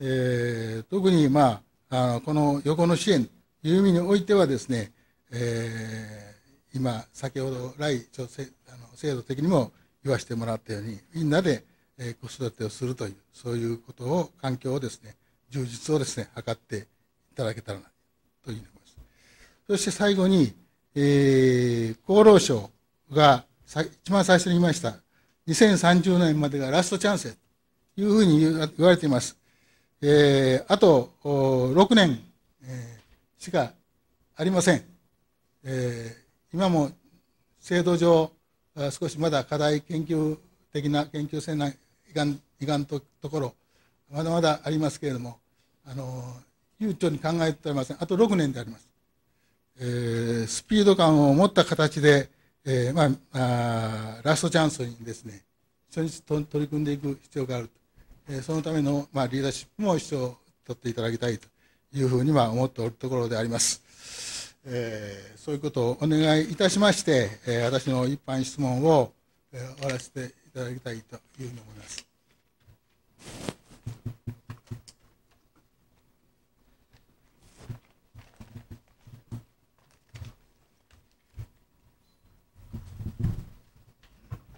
えー、特に、まあ、あのこの横の支援という意味においてはですね、えー、今先ほど来ちょあの制度的にも言わせてもらったようにみんなで、えー、子育てをするというそういうことを環境をですね充実をですね図ってただけたらなというふうに思います。そして最後に、えー、厚労省が一番最初に言いました、2030年までがラストチャンスというふうに言われています。えー、あと6年、えー、しかありません。えー、今も制度上、少しまだ課題研究的な研究せないがんいがんとところ、まだまだありますけれども、あの悠長に考えておりません。あと6年であります。えー、スピード感を持った形で、えー、まあラストチャンスにですね、一緒に取り組んでいく必要があると。えー、そのための、まあ、リーダーシップも一生取っていただきたいというふうには思っておるところであります。えー、そういうことをお願いいたしまして、えー、私の一般質問を、えー、終わらせていただきたいというふうに思います。